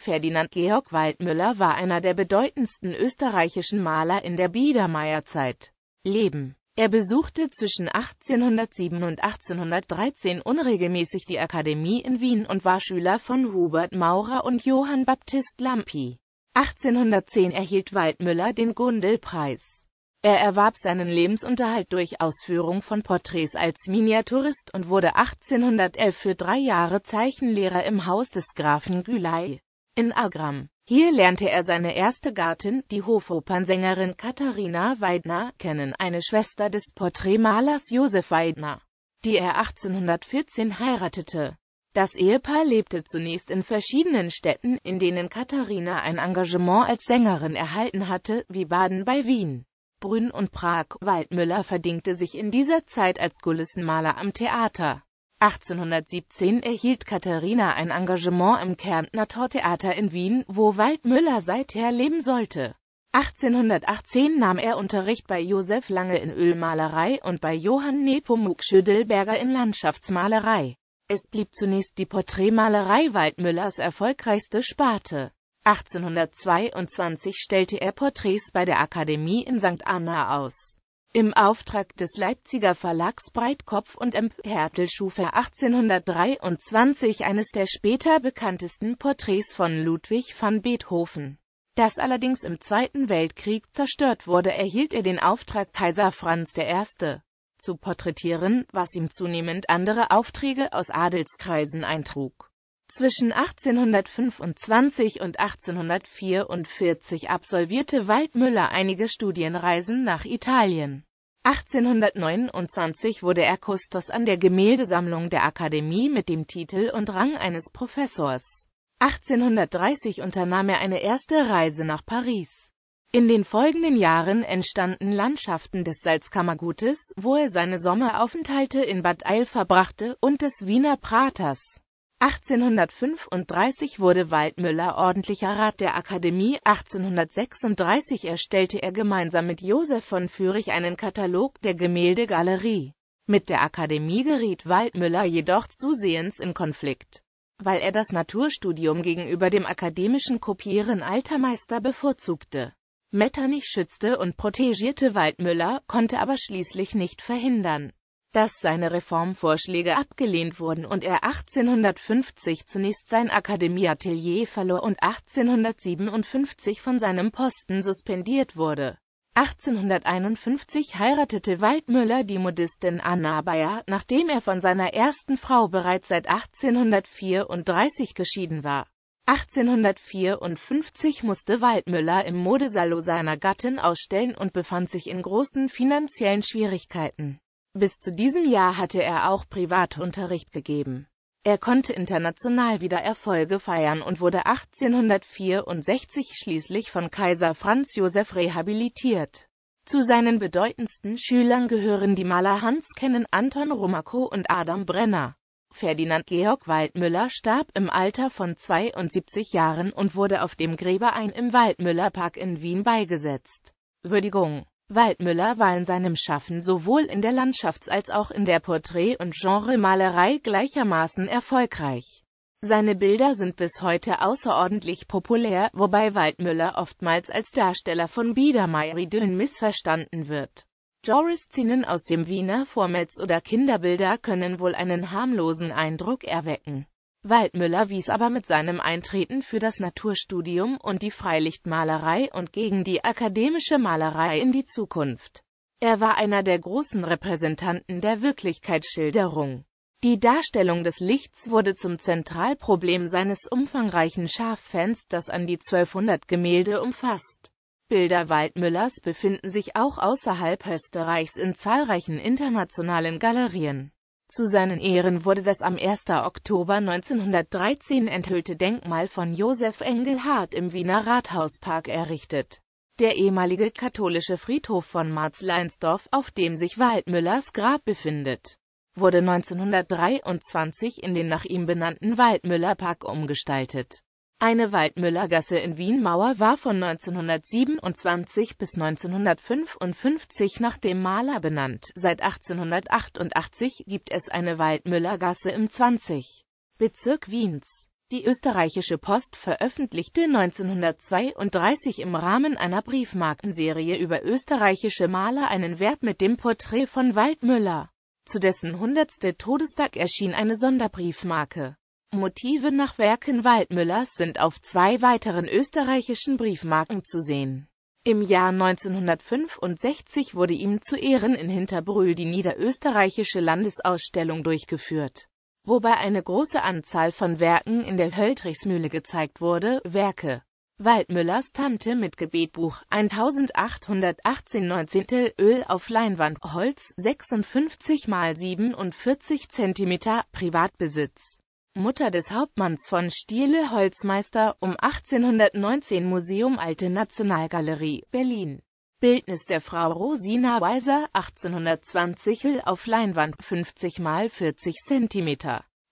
Ferdinand Georg Waldmüller war einer der bedeutendsten österreichischen Maler in der Biedermeierzeit. Leben er besuchte zwischen 1807 und 1813 unregelmäßig die Akademie in Wien und war Schüler von Hubert Maurer und Johann Baptist Lampi. 1810 erhielt Waldmüller den Gundelpreis. Er erwarb seinen Lebensunterhalt durch Ausführung von Porträts als Miniaturist und wurde 1811 für drei Jahre Zeichenlehrer im Haus des Grafen Gülay in Agram. Hier lernte er seine erste Gattin, die Hofopernsängerin Katharina Weidner, kennen, eine Schwester des Porträtmalers Josef Weidner, die er 1814 heiratete. Das Ehepaar lebte zunächst in verschiedenen Städten, in denen Katharina ein Engagement als Sängerin erhalten hatte, wie Baden bei Wien. Brünn und Prag. Waldmüller verdingte sich in dieser Zeit als Gullissenmaler am Theater. 1817 erhielt Katharina ein Engagement im Kärntner Tortheater in Wien, wo Waldmüller seither leben sollte. 1818 nahm er Unterricht bei Josef Lange in Ölmalerei und bei Johann Nepomuk Schödelberger in Landschaftsmalerei. Es blieb zunächst die Porträtmalerei Waldmüllers erfolgreichste Sparte. 1822 stellte er Porträts bei der Akademie in St. Anna aus. Im Auftrag des Leipziger Verlags Breitkopf und M. Hertel schuf er 1823 eines der später bekanntesten Porträts von Ludwig van Beethoven. Das allerdings im Zweiten Weltkrieg zerstört wurde, erhielt er den Auftrag Kaiser Franz I. zu porträtieren, was ihm zunehmend andere Aufträge aus Adelskreisen eintrug. Zwischen 1825 und 1844 absolvierte Waldmüller einige Studienreisen nach Italien. 1829 wurde er Kustos an der Gemäldesammlung der Akademie mit dem Titel und Rang eines Professors. 1830 unternahm er eine erste Reise nach Paris. In den folgenden Jahren entstanden Landschaften des Salzkammergutes, wo er seine Sommeraufenthalte in Bad Eil verbrachte, und des Wiener Praters. 1835 wurde Waldmüller ordentlicher Rat der Akademie, 1836 erstellte er gemeinsam mit Josef von Führich einen Katalog der Gemäldegalerie. Mit der Akademie geriet Waldmüller jedoch zusehends in Konflikt, weil er das Naturstudium gegenüber dem akademischen Kopieren alter Meister bevorzugte. Metternich schützte und protegierte Waldmüller, konnte aber schließlich nicht verhindern, dass seine Reformvorschläge abgelehnt wurden und er 1850 zunächst sein Akademieatelier verlor und 1857 von seinem Posten suspendiert wurde. 1851 heiratete Waldmüller die Modistin Anna Bayer, nachdem er von seiner ersten Frau bereits seit 1834 geschieden war. 1854 musste Waldmüller im Modesalo seiner Gattin ausstellen und befand sich in großen finanziellen Schwierigkeiten. Bis zu diesem Jahr hatte er auch Privatunterricht gegeben. Er konnte international wieder Erfolge feiern und wurde 1864 schließlich von Kaiser Franz Josef rehabilitiert. Zu seinen bedeutendsten Schülern gehören die Maler Hans Kennen, Anton Rumako und Adam Brenner. Ferdinand Georg Waldmüller starb im Alter von 72 Jahren und wurde auf dem ein im Waldmüllerpark in Wien beigesetzt. Würdigung Waldmüller war in seinem Schaffen sowohl in der Landschafts- als auch in der Porträt- und Genremalerei gleichermaßen erfolgreich. Seine Bilder sind bis heute außerordentlich populär, wobei Waldmüller oftmals als Darsteller von Biedermeierdön missverstanden wird. Joris-Szenen aus dem Wiener Vormetz oder Kinderbilder können wohl einen harmlosen Eindruck erwecken Waldmüller wies aber mit seinem Eintreten für das Naturstudium und die Freilichtmalerei und gegen die akademische Malerei in die Zukunft. Er war einer der großen Repräsentanten der Wirklichkeitsschilderung. Die Darstellung des Lichts wurde zum Zentralproblem seines umfangreichen Schaffens, das an die 1200 Gemälde umfasst. Bilder Waldmüllers befinden sich auch außerhalb Österreichs in zahlreichen internationalen Galerien. Zu seinen Ehren wurde das am 1. Oktober 1913 enthüllte Denkmal von Josef Engelhardt im Wiener Rathauspark errichtet. Der ehemalige katholische Friedhof von Marz-Leinsdorf, auf dem sich Waldmüllers Grab befindet, wurde 1923 in den nach ihm benannten Waldmüllerpark umgestaltet. Eine Waldmüllergasse in Wien-Mauer war von 1927 bis 1955 nach dem Maler benannt. Seit 1888 gibt es eine Waldmüllergasse im 20. Bezirk Wiens. Die österreichische Post veröffentlichte 1932 im Rahmen einer Briefmarkenserie über österreichische Maler einen Wert mit dem Porträt von Waldmüller. Zu dessen 100. Todestag erschien eine Sonderbriefmarke. Motive nach Werken Waldmüllers sind auf zwei weiteren österreichischen Briefmarken zu sehen. Im Jahr 1965 wurde ihm zu Ehren in Hinterbrühl die niederösterreichische Landesausstellung durchgeführt, wobei eine große Anzahl von Werken in der Höldrichsmühle gezeigt wurde, Werke. Waldmüllers Tante mit Gebetbuch 1818 19. Öl auf Leinwand Holz 56 x 47 cm Privatbesitz Mutter des Hauptmanns von Stiele Holzmeister, um 1819 Museum Alte Nationalgalerie, Berlin. Bildnis der Frau Rosina Weiser, 1820 auf Leinwand, 50 x 40 cm.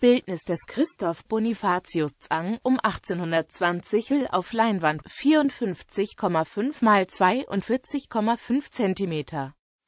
Bildnis des Christoph Bonifatius Zang, um 1820 auf Leinwand, 54,5 x 42,5 cm.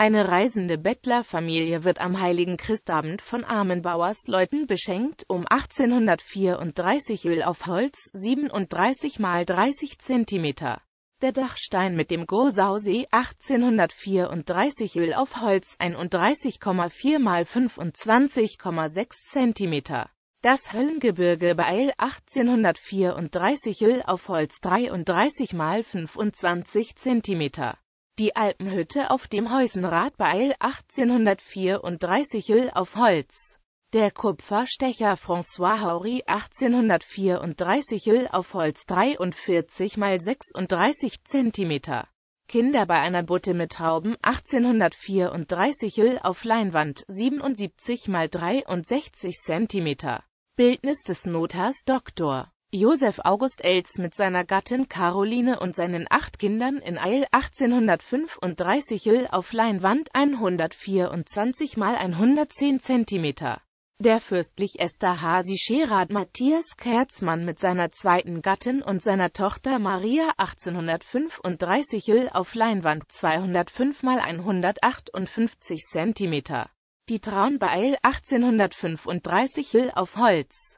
Eine reisende Bettlerfamilie wird am Heiligen Christabend von armen Bauersleuten beschenkt, um 1834 Öl auf Holz, 37 mal 30 cm. Der Dachstein mit dem Gursausee 1834 Öl auf Holz 31,4 mal 25,6 cm. Das Höllengebirge bei Eil 1834 Öl auf Holz 33 mal 25 cm. Die Alpenhütte auf dem Heusenrad bei 1834 Öl auf Holz. Der Kupferstecher François Horry 1834 Öl auf Holz 43 x 36 cm. Kinder bei einer Butte mit Hauben 1834 Öl auf Leinwand 77 x 63 cm. Bildnis des Notars Doktor Josef August Elz mit seiner Gattin Caroline und seinen acht Kindern in Eil 1835 Jüll auf Leinwand 124 x 110 cm. Der fürstlich Esther Hasi Scherat Matthias Kerzmann mit seiner zweiten Gattin und seiner Tochter Maria 1835 Jüll auf Leinwand 205 x 158 cm. Die Traun bei Eil 1835 Jüll auf Holz.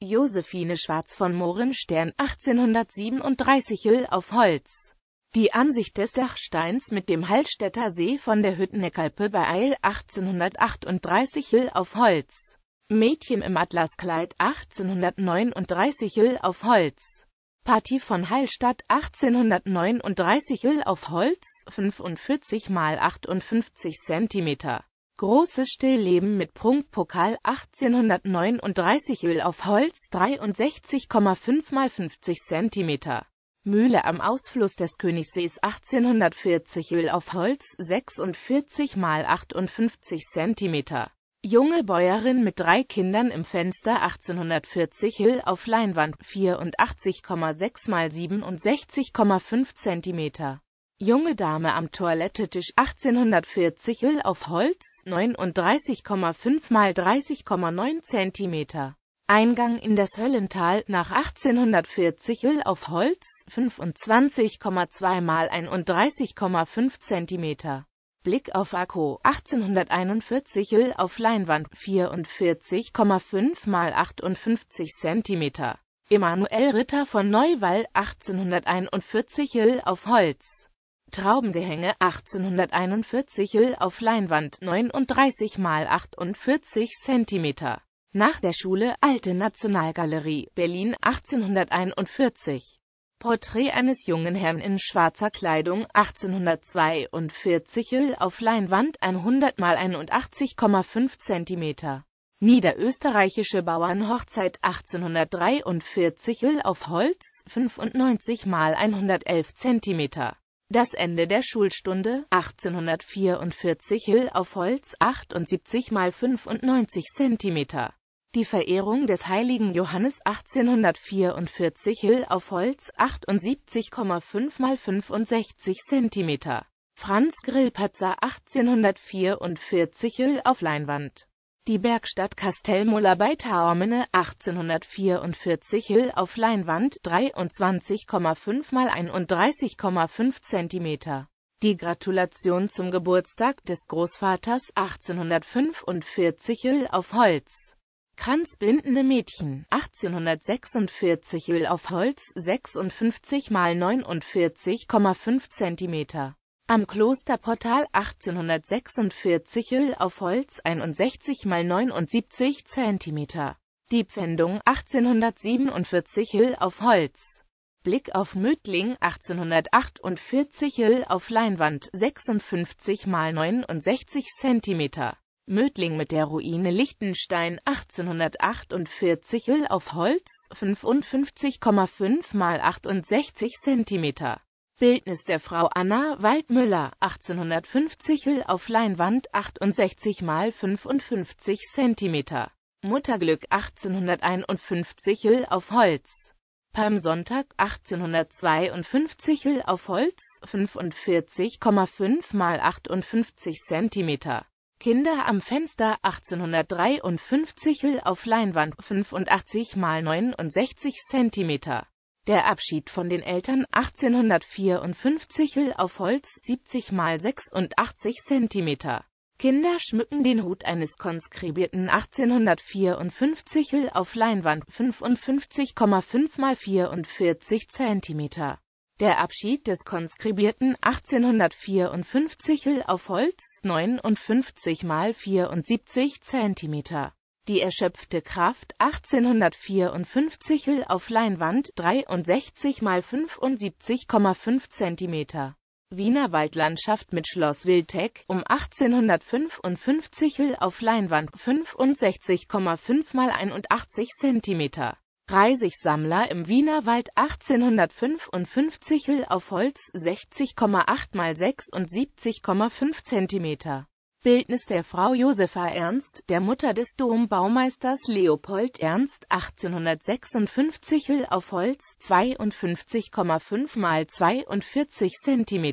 Josephine Schwarz von Mohrenstern 1837 Öl auf Holz Die Ansicht des Dachsteins mit dem Hallstätter See von der Hütteneckalpe bei Eil 1838 Öl auf Holz Mädchen im Atlaskleid 1839 Öl auf Holz Partie von Hallstatt 1839 Öl auf Holz 45 x 58 cm Großes Stillleben mit Prunkpokal 1839 Öl auf Holz 63,5 mal 50 cm. Mühle am Ausfluss des Königssees 1840 Öl auf Holz 46 mal 58 cm. Junge Bäuerin mit drei Kindern im Fenster 1840 Öl auf Leinwand 84,6 mal 67,5 cm. Junge Dame am Toilettetisch 1840 Öl auf Holz 39,5 x 30,9 cm Eingang in das Höllental nach 1840 Öl auf Holz 25,2 x 31,5 cm Blick auf Akku 1841 Öl auf Leinwand 44,5 x 58 cm Emanuel Ritter von Neuwall 1841 Öl auf Holz Traubengehänge 1841 Öl auf Leinwand 39 x 48 cm. Nach der Schule Alte Nationalgalerie, Berlin 1841. Porträt eines jungen Herrn in schwarzer Kleidung 1842 Öl auf Leinwand 100 x 81,5 cm. Niederösterreichische Bauernhochzeit 1843 Öl auf Holz 95 x 111 cm. Das Ende der Schulstunde 1844 Hill auf Holz 78 mal 95 cm. Die Verehrung des heiligen Johannes 1844 Hill auf Holz 78,5 mal 65 cm. Franz Grillpatzer 1844 Hill auf Leinwand die Bergstadt Castelmola bei Taormine 1844 Hill auf Leinwand 23,5 x 31,5 cm. Die Gratulation zum Geburtstag des Großvaters 1845 Hill auf Holz. Kranzbindende Mädchen 1846 Öl auf Holz 56 x 49,5 cm am Klosterportal 1846 Öl auf Holz 61 x 79 cm. Die Pfändung 1847 Öl auf Holz. Blick auf Mödling 1848 Öl auf Leinwand 56 x 69 cm. Mödling mit der Ruine Lichtenstein 1848 Öl auf Holz 55,5 x 68 cm. Bildnis der Frau Anna Waldmüller, 1850 auf Leinwand 68 x 55 cm. Mutterglück 1851 auf Holz. Palmsonntag 1852 auf Holz 45,5 mal 58 cm. Kinder am Fenster 1853 auf Leinwand 85 mal 69 cm. Der Abschied von den Eltern 1854 Hill auf Holz 70 x 86 cm. Kinder schmücken den Hut eines Konskribierten 1854 Hill auf Leinwand 55,5 x 44 cm. Der Abschied des Konskribierten 1854 Hill auf Holz 59 x 74 cm. Die erschöpfte Kraft 1854 auf Leinwand 63 x 75,5 cm. Wiener Waldlandschaft mit Schloss Wildeck um 1855 auf Leinwand 65,5 x 81 cm. Reisigsammler im Wiener Wald 1855 auf Holz 60,8 x 76,5 cm. Bildnis der Frau Josefa Ernst, der Mutter des Dombaumeisters Leopold Ernst 1856 L auf Holz 52,5 x 42 cm.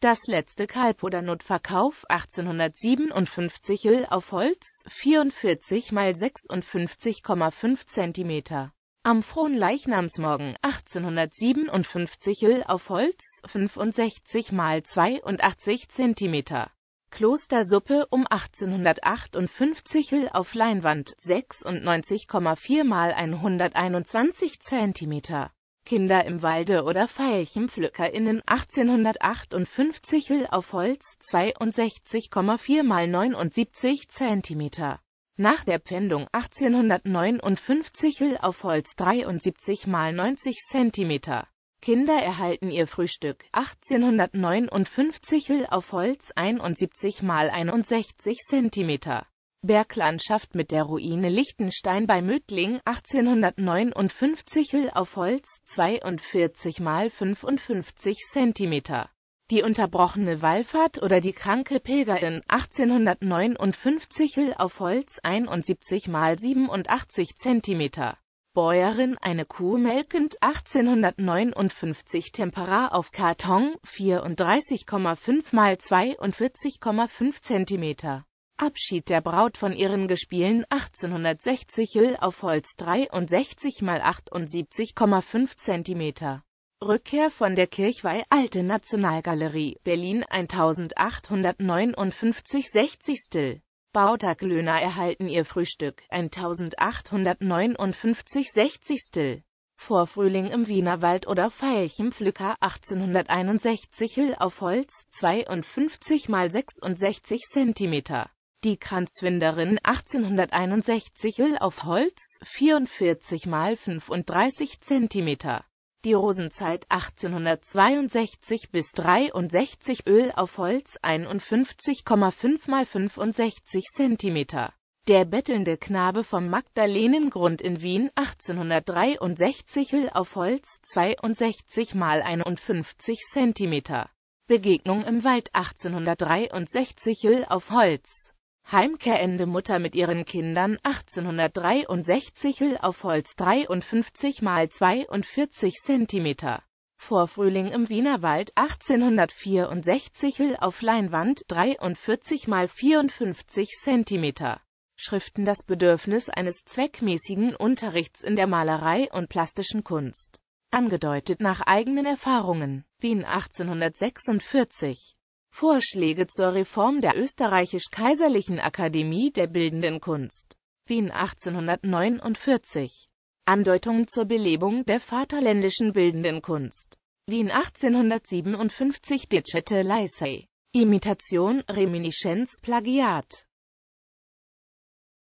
Das letzte Kalb oder Notverkauf 1857 L auf Holz 44 x 56,5 cm. Am frohen Leichnamsmorgen 1857 L auf Holz 65 x 82 cm. Klostersuppe um 1858 Hill auf Leinwand 96,4 mal 121 cm. Kinder im Walde oder Veilchenpflückerinnen 1858 Hill auf Holz 62,4 mal 79 cm. Nach der Pfändung 1859 Hill auf Holz 73 mal 90 cm Kinder erhalten ihr Frühstück. 1859 Hill auf Holz 71 x 61 cm. Berglandschaft mit der Ruine Lichtenstein bei Mödling 1859 Hill auf Holz 42 x 55 cm. Die unterbrochene Wallfahrt oder die kranke Pilgerin 1859 Hill auf Holz 71 x 87 cm. Bäuerin eine Kuh melkend 1859 Tempera auf Karton 34,5 x 42,5 cm. Abschied der Braut von ihren Gespielen 1860 Öl auf Holz 63 x 78,5 cm. Rückkehr von der Kirchweih Alte Nationalgalerie, Berlin 1859 60 Still Bautaglöhner erhalten ihr Frühstück, 1859 60. Vorfrühling im Wienerwald oder Veilchenpflücker 1861 Hüll auf Holz 52 x 66 cm. Die Kranzwinderin 1861 Hüll auf Holz 44 x 35 cm die Rosenzeit 1862 bis 63 Öl auf Holz 51,5 x 65 cm. Der bettelnde Knabe vom Magdalenengrund in Wien 1863 Öl auf Holz 62 x 51 cm. Begegnung im Wald 1863 Öl auf Holz Heimkehrende Mutter mit ihren Kindern 1863 Hill auf Holz 53 mal 42 cm. Vorfrühling im Wienerwald 1864 Hill auf Leinwand 43 mal 54 cm. Schriften das Bedürfnis eines zweckmäßigen Unterrichts in der Malerei und plastischen Kunst. Angedeutet nach eigenen Erfahrungen. Wien 1846 Vorschläge zur Reform der Österreichisch-Kaiserlichen Akademie der Bildenden Kunst. Wien 1849. Andeutungen zur Belebung der vaterländischen bildenden Kunst. Wien 1857 Digete Lysay, Imitation, Reminiszenz, Plagiat.